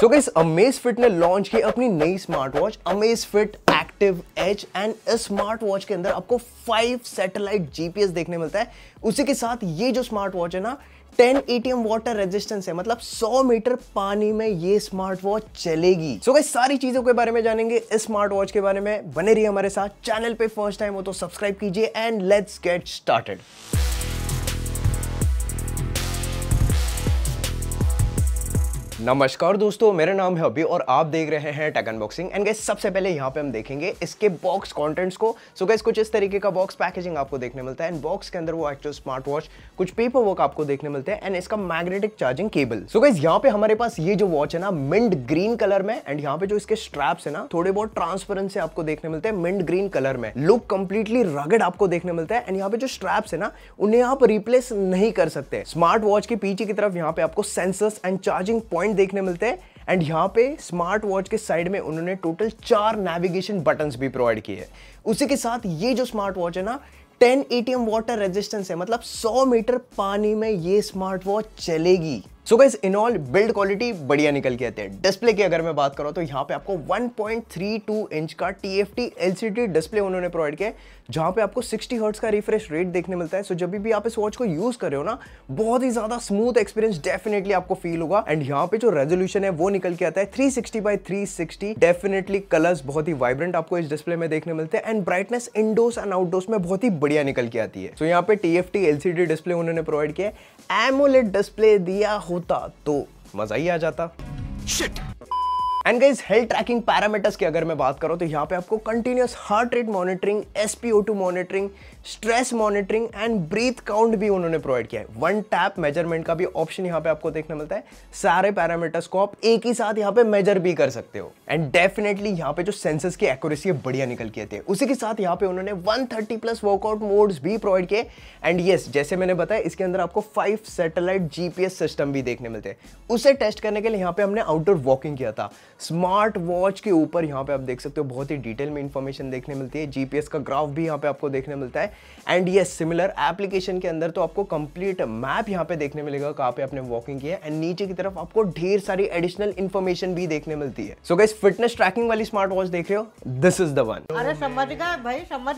सो guys Amazfit ने launch की अपनी नई smart watch Amazfit active H and smart watch के अंदर आपको फाइव सैटेलाइट जीपीएस देखने मिलता है उसी के साथ ये जो स्मार्ट वॉच है ना 10 एटीएम वाटर रेजिस्टेंस है मतलब 100 मीटर पानी में ये स्मार्ट वॉच चलेगी सो so सारी चीजों के बारे में जानेंगे इस स्मार्ट वॉच के बारे में बने रहिए हमारे साथ चैनल पे फर्स्ट टाइम हो तो सब्सक्राइब कीजिए एंड लेट्स गेट स्टार्टेड नमस्कार दोस्तों मेरा नाम है अभी और आप देख रहे हैं टेक अनबॉक्सिंग एंड गैस सबसे पहले यहाँ पे हम देखेंगे इसके बॉक्स कंटेंट्स को सो so गैस कुछ इस तरीके का बॉक्स पैकेजिंग आपको देखने मिलता है एंड बॉक्स के अंदर वो एक्चुअल स्मार्ट वॉच कुछ पेपर वर्क आपको देखने मिलते हैं एंड इसका magnetic charging cable so guys यहाँ पे हमारे पास ये जो वॉच है ना मिंट ग्रीन कलर में एंड यहाँ पे जो इसके स्ट्रैप्स है ना थोड़े बहुत ट्रांसपेरेंट से आपको देखने मिलते हैं मिंट ग्रीन कलर में लुक कंप्लीटली रगड आपको देखने मिलता है एंड यहाँ पे जो स्ट्रैप्स है ना उन्हें आप रिप्लेस नहीं कर सकते स्मार्ट वॉच के पीछे की तरफ यहाँ पे आपको sensors and charging point point देखने मिलते हैं एंड यहाँ पे स्मार्ट वॉच के साइड में उन्होंने टोटल चार नेविगेशन बटन्स भी प्रोवाइड किए हैं उसी के साथ ये जो स्मार्ट वॉच है ना 10 एटीएम वाटर रेजिस्टेंस है मतलब 100 मीटर पानी में ये स्मार्ट वॉच चलेगी so guys in all build quality बढ़िया निकल के आते हैं डिस्प्ले की अगर मैं बात करूँ तो यहाँ पे आपको 1.32 इंच का T F T L C D display उन्होंने प्रोवाइड किया है जहाँ पे आपको 60 हर्ट्स का रिफ्रेश रेट देखने मिलता है सो so, जब भी आप इस वॉच को यूज कर रहे हो ना बहुत ही ज्यादा स्मूथ एक्सपीरियंस डेफिनेटली आपको फील होगा एंड यहाँ पे जो रेजोल्यूशन है वो निकल के आता है three sixty by three sixty definitely colours बहुत ही वाइब्रेंट आपको इस डिस्प्ले में देखने मिलते हैं and brightness indoors and outdoors में बहुत ही बढ़िया निकल के आती है सो so, यहाँ पे T F T L C D display उन्होंने प्रोवाइड किया है एमोलेट डिस्प्ले दिया हो होता तो मजा ही आ जाता शिट and guys health tracking parameters की अगर मैं बात करूँ तो यहाँ पे आपको continuous heart rate monitoring S monitoring stress monitoring and breath count भी उन्होंने प्रोवाइड किया है वन टैप मेजरमेंट का भी ऑप्शन यहाँ पे आपको देखने मिलता है सारे पैरामीटर्स को आप एक ही साथ यहाँ पे मेजर भी कर सकते हो एंड डेफिनेटली यहाँ पे जो सेंसर्स की एक्यूरेसी है बढ़िया निकल के आती है उसी के साथ यहाँ पे उन्होंने 130 प्लस वर्कआउट मोड्स भी प्रोवाइड किए एंड येस जैसे मैंने बताया इसके अंदर आपको फाइव सैटेलाइट जीपीएस सिस्टम भी देखने मिलते हैं उसे टेस्ट करने के लिए यहाँ पे हमने आउटडोर वॉकिंग किया था स्मार्ट वॉच के ऊपर यहाँ पे आप देख सकते हो बहुत ही डिटेल में इन्फॉर्मेशन देखने मिलती है जीपीएस का ग्राफ भी यहाँ पे आपको देखने मिलता है एंड ये सिमिलर एप्लीकेशन के अंदर तो आपको कंप्लीट मैप यहाँ पे देखने मिलेगा कहाँ पे आपने वॉकिंग किया एंड नीचे की तरफ आपको ढेर सारी एडिशनल इन्फॉर्मेशन भी देखने मिलती है सो गई फिटनेस ट्रैकिंग वाली स्मार्ट वॉच देख रहे हो दिस इज द वन अरे समझ गए भाई समझ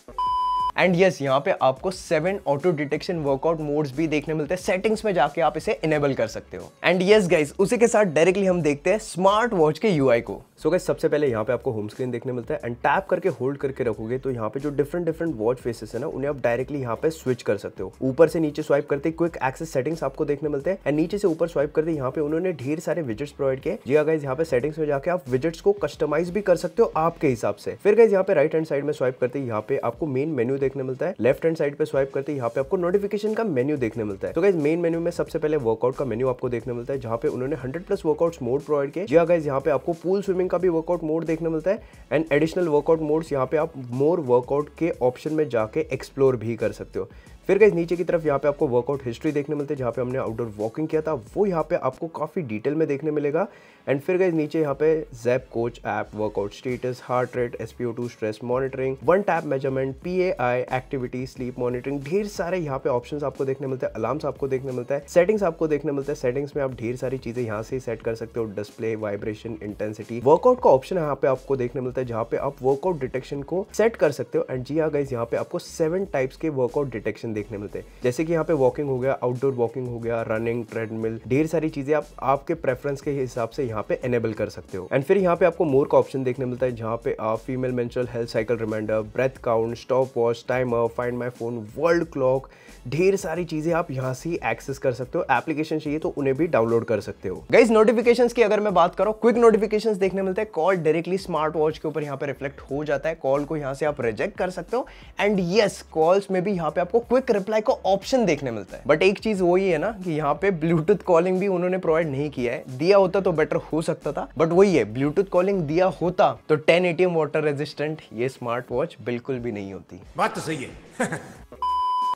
एंड यस यहाँ पे आपको seven auto detection workout modes भी देखने मिलते हैं सेटिंग्स में जाके आप इसे इनेबल कर सकते हो एंड यस गाइज उसी के साथ डायरेक्टली हम देखते हैं स्मार्ट वॉच के यूआई को सो गई सबसे पहले यहाँ पे आपको होम स्क्रीन देखने मिलता है एंड टैप करके होल्ड करके रखोगे तो यहाँ पे जो डिफरेंट डिफरेंट वॉच फेसेस है ना उन्हें आप डायरेक्टली यहाँ पे स्विच कर सकते हो ऊपर से नीचे स्वाइप करते क्विक एक्सेस सेटिंग्स आपको देखने मिलते हैं एंड नीचे से ऊपर स्वाइप करते यहाँ पे उन्होंने ढेर सारे विजिट्स प्रोवाइड किए जी गाइज हाँ यहाँ पे सेटिंग्स में जाकर आप विजिट्स को कस्टमाइज भी कर सकते हो आपके हिसाब से फिर गाइज यहाँ पे राइट हैंड साइड में स्वाइप करते यहाँ पे आपको मेन मेन्यू देखने मिलता है लेफ्ट हैंड साइड पे स्वाइप करते यहाँ पे आपको नोटिफिकेशन का मेन्यू देखने मिलता है तो गाइज मेन मेन्यू में सबसे पहले वर्कआउट का मेन्यू आपको देखने मिलता है जहाँ पे उन्होंने hundred plus workout mode provide किया जी गाइज हाँ यहाँ पे आपको पूल स्विमिंग का भी वर्कआउट मोड देखने मिलता है एंड एडिशनल वर्कआउट मोड्स यहाँ पे आप मोर वर्कआउट के ऑप्शन में जाके एक्सप्लोर भी कर सकते हो फिर गई नीचे की तरफ यहाँ पे आपको वर्कआउट हिस्ट्री देखने मिलते हैं जहाँ पे हमने आउटडोर वॉकिंग किया था वो यहाँ पे आपको काफ़ी डिटेल में देखने मिलेगा एंड फिर गई नीचे यहाँ पे Zepp coach app workout status heart rate S two stress monitoring one tap measurement P activity sleep monitoring ढेर सारे यहाँ पे ऑप्शन आपको देखने मिलते हैं अलार्म्स आपको देखने मिलता है सेटिंग्स आपको देखने मिलते हैं सेटिंग्स में आप ढेर सारी चीजें यहाँ से सेट कर सकते हो डिस्प्ले वाइब्रेशन इंटेंसिटी वर्कआउट का ऑप्शन यहाँ पे आपको देखने मिलता है जहाँ पे आप वर्कआउट डिटेक्शन को सेट कर सकते हो एंड जी हाँ गाइज यहाँ पे आपको सेवन टाइप्स के वर्कआउट डिटेक्शन देखने मिलते हैं जैसे कि यहाँ पे वॉकिंग हो गया आउटडोर वॉकिंग हो गया रनिंग ट्रेडमिल ढेर सारी चीज़ें आप आपके प्रेफरेंस के हिसाब से यहाँ पे एनेबल कर सकते हो एंड फिर यहाँ पे आपको मोर का ऑप्शन देखने मिलता है जहाँ पे आप female menstrual health cycle reminder breath count stop watch timer find my phone world clock ढेर सारी चीज़ें आप यहाँ से एक्सेस कर सकते हो एप्लीकेशन चाहिए तो उन्हें भी डाउनलोड कर सकते हो गाइज नोटिफिकेशन की अगर मैं बात करूँ क्विक नोटिफिकेशन देखने मिलते हैं कॉल डायरेक्टली स्मार्ट वॉच के ऊपर यहाँ पे रिफ्लेक्ट हो जाता है कॉल को यहाँ से आप रिजेक्ट कर सकते हो एंड यस कॉल्स में भी यहाँ पे आपको क्विक रिप्लाई का ऑप्शन देखने मिलता है बट एक चीज वही है ना कि यहाँ पे ब्लूटूथ कॉलिंग भी उन्होंने प्रोवाइड नहीं किया है दिया होता तो बेटर हो सकता था बट वही है ब्लूटूथ कॉलिंग दिया होता तो टेन एटीएम वाटर रेजिस्टेंट ये स्मार्ट वॉच बिल्कुल भी नहीं होती बात तो सही है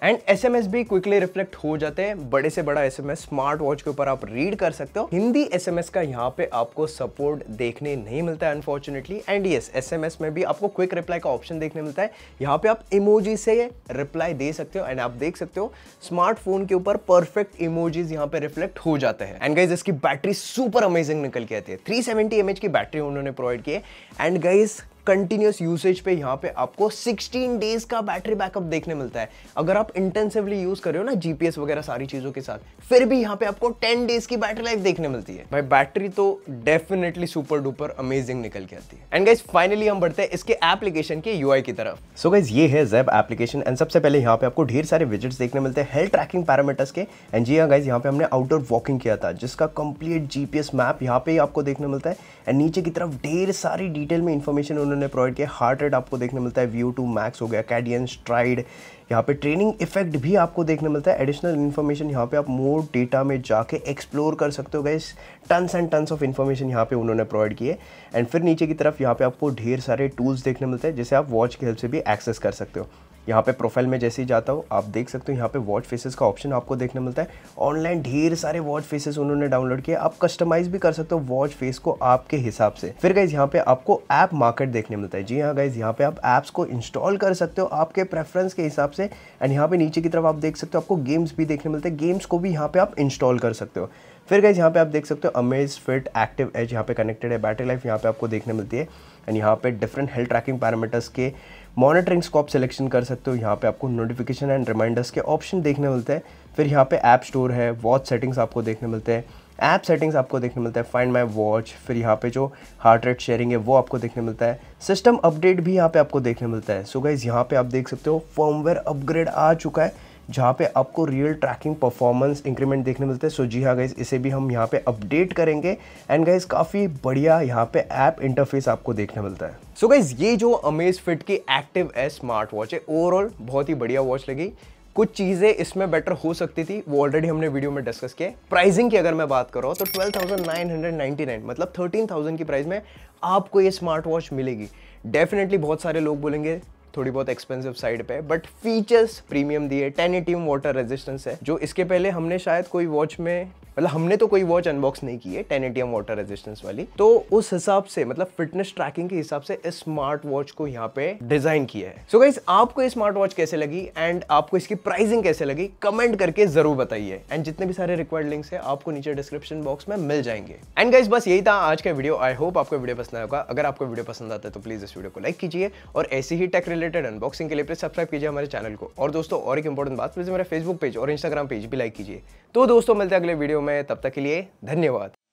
एंड एस भी क्विकली रिफ्लेक्ट हो जाते हैं बड़े से बड़ा एस स्मार्ट वॉच के ऊपर आप रीड कर सकते हो हिंदी एस का यहाँ पे आपको सपोर्ट देखने नहीं मिलता है अनफॉर्चुनेटली एंड यस एस में भी आपको क्विक रिप्लाई का ऑप्शन देखने मिलता है यहाँ पे आप इमोजी से रिप्लाई दे सकते हो एंड आप देख सकते हो स्मार्टफोन के ऊपर परफेक्ट इमोजीज यहाँ पे रिफ्लेक्ट हो जाते हैं एंड गाइज इसकी बैटरी सुपर अमेजिंग निकल के आती है थ्री सेवेंटी की बैटरी उन्होंने प्रोवाइड की है एंड गाइज कंटिन्यूस यूसेज पे यहाँ पे आपको 16 डेज का बैटरी बैकअप देखने मिलता है अगर आप इंटेंसिवली यूज कर रहे हो ना जीपीएस वगैरह सारी चीजों के साथ फिर भी यहाँ पे आपको 10 डेज की बैटरी लाइफ देखने मिलती है भाई बैटरी तो डेफिनेटली सुपर डुपर अमेजिंग निकल के आती है एंड गाइज फाइनली हम बढ़ते हैं इसके एप्लीकेशन के यू की तरफ सो so गाइज ये है जेब एप्लीकेशन एंड सबसे पहले यहाँ पे आपको ढेर सारे विजिट देखने मिलते हैं हेल्थ ट्रैकिंग पैरामीटर्स के एंड जी हाँ गाइज यहाँ पे हमने आउटडोर वॉकिंग किया था जिसका कंप्लीट जीपीएस मैप यहाँ पे आपको देखने मिलता है एंड नीचे की तरफ ढेर सारी डिटेल में इन्फॉर्मेशन उन्होंने उन्होंने प्रोवाइड किया हार्ट रेट आपको देखने मिलता है व्यू टू मैक्स हो गया कैडियन स्ट्राइड यहाँ पे ट्रेनिंग इफेक्ट भी आपको देखने मिलता है एडिशनल इन्फॉर्मेशन यहाँ पे आप मोर डेटा में जाके एक्सप्लोर कर सकते हो guys tons and tons of information यहाँ पे उन्होंने प्रोवाइड किए एंड फिर नीचे की तरफ यहाँ पे आपको ढेर सारे टूल्स देखने मिलते हैं जिसे आप वॉच के हेल्प से भी एक्सेस कर सकते हो यहाँ पे प्रोफाइल में जैसे ही जाता हूँ आप देख सकते हो यहाँ पे वॉच फेसेस का ऑप्शन आपको देखने मिलता है ऑनलाइन ढेर सारे वॉच फेसेस उन्होंने डाउनलोड किए आप कस्टमाइज भी कर सकते हो वॉच फेस को आपके हिसाब से फिर गाइज यहाँ पे आपको ऐप मार्केट देखने मिलता है जी हाँ गाइज यहाँ पे आप ऐप्स को इंस्टॉल कर सकते हो आपके प्रेफरेंस के हिसाब से एंड यहाँ पे नीचे की तरफ आप देख सकते हो आपको गेम्स भी देखने मिलते हैं गेम्स को भी यहाँ पे आप इंस्टॉल कर सकते हो फिर गाइज यहाँ पे आप देख सकते हो अमेज फिट एक्टिव एज यहाँ पे कनेक्टेड है बैटरी लाइफ यहाँ पे आपको देखने मिलती है एंड यहाँ पे डिफरेंट हेल्थ ट्रैकिंग पैरामीटर्स के मॉनिटरिंग आप सिलेक्शन कर सकते हो यहाँ पे आपको नोटिफिकेशन एंड रिमाइंडर्स के ऑप्शन देखने मिलते हैं फिर यहाँ पे ऐप स्टोर है वॉच सेटिंग्स आपको देखने मिलते हैं ऐप सेटिंग्स आपको देखने मिलता है फाइंड माई वॉच फिर यहाँ पे जो हार्ट रेट शेयरिंग है वो आपको देखने मिलता है सिस्टम अपडेट भी यहाँ पे आपको देखने मिलता है सो गाइज यहाँ पे आप देख सकते हो फॉर्मवेयर अपग्रेड आ चुका है जहाँ पे आपको रियल ट्रैकिंग परफॉर्मेंस इंक्रीमेंट देखने मिलते हैं सो जी हाँ गाइज़ इसे भी हम यहाँ पे अपडेट करेंगे एंड गाइज़ काफ़ी बढ़िया यहाँ पे ऐप इंटरफेस आपको देखने मिलता है सो so गाइज़ ये जो अमेज फिट की एक्टिव है स्मार्ट वॉच है ओवरऑल बहुत ही बढ़िया वॉच लगी कुछ चीज़ें इसमें बेटर हो सकती थी वो ऑलरेडी हमने वीडियो में डिस्कस किया प्राइसिंग की अगर मैं बात कर रहा हूँ तो 12,999 मतलब 13,000 की प्राइस में आपको ये स्मार्ट वॉच मिलेगी डेफिनेटली बहुत सारे लोग बोलेंगे थोड़ी बहुत एक्सपेंसिव साइड पे बट फीचर्स प्रीमियम दिए टेन एटीम वाटर रेजिस्टेंस है जो इसके पहले हमने शायद कोई वॉच में मतलब हमने तो कोई वॉच अनबॉक्स नहीं की है टेन एटीएम वाटर रेजिस्टेंस वाली तो उस हिसाब से मतलब फिटनेस ट्रैकिंग के हिसाब से इस स्मार्ट वॉच को यहाँ पे डिजाइन किया है सो so गाइज आपको ये स्मार्ट वॉच कैसे लगी एंड आपको इसकी प्राइसिंग कैसे लगी कमेंट करके जरूर बताइए एंड जितने भी सारे रिक्वायर्ड लिंक्स है आपको नीचे डिस्क्रिप्शन बॉक्स में मिल जाएंगे एंड गाइज बस यही था आज का वीडियो आई होप आपको वीडियो पसंद आएगा अगर आपको वीडियो पसंद आता है तो प्लीज इस वीडियो को लाइक कीजिए और ऐसी ही टेक रिलेटेड रिलेटेड अनबॉक्सिंग के लिए प्लीज सब्सक्राइब कीजिए हमारे चैनल को और दोस्तों और एक इंपॉर्टेंट बात प्लीज मेरा फेसबुक पेज और इंस्टाग्राम पेज भी लाइक कीजिए तो दोस्तों मिलते हैं अगले वीडियो में तब तक के लिए धन्यवाद